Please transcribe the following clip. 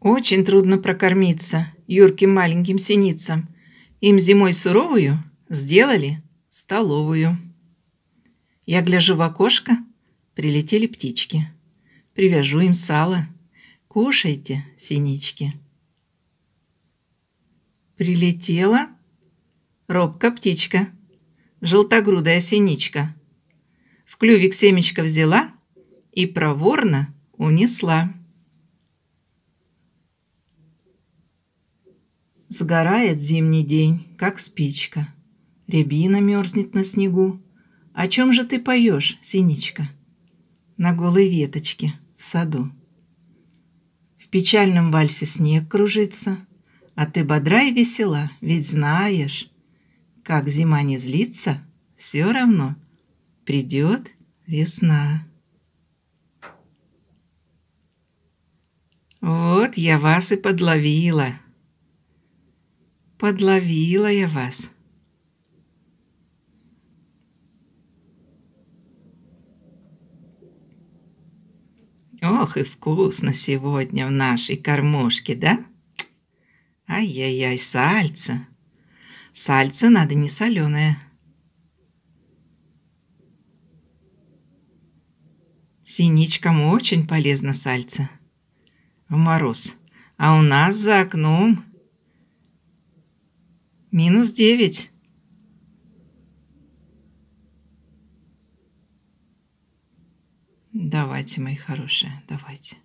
Очень трудно прокормиться юрким маленьким синицам. Им зимой суровую сделали столовую. Я гляжу в окошко, прилетели птички. Привяжу им сало. Кушайте, синички. Прилетела робка птичка, желтогрудая синичка. В клювик семечко взяла, и проворно унесла. Сгорает зимний день, как спичка. Рябина мерзнет на снегу. О чем же ты поешь, синичка? На голой веточке в саду. В печальном вальсе снег кружится, А ты бодра и весела, ведь знаешь, Как зима не злится, все равно придет весна. Вот я вас и подловила. Подловила я вас. Ох, и вкусно сегодня в нашей кормушке, да? Ай-яй-яй, сальца. Сальца надо не соленое. Синичкам очень полезно сальца в мороз. А у нас за окном минус девять. Давайте, мои хорошие, давайте.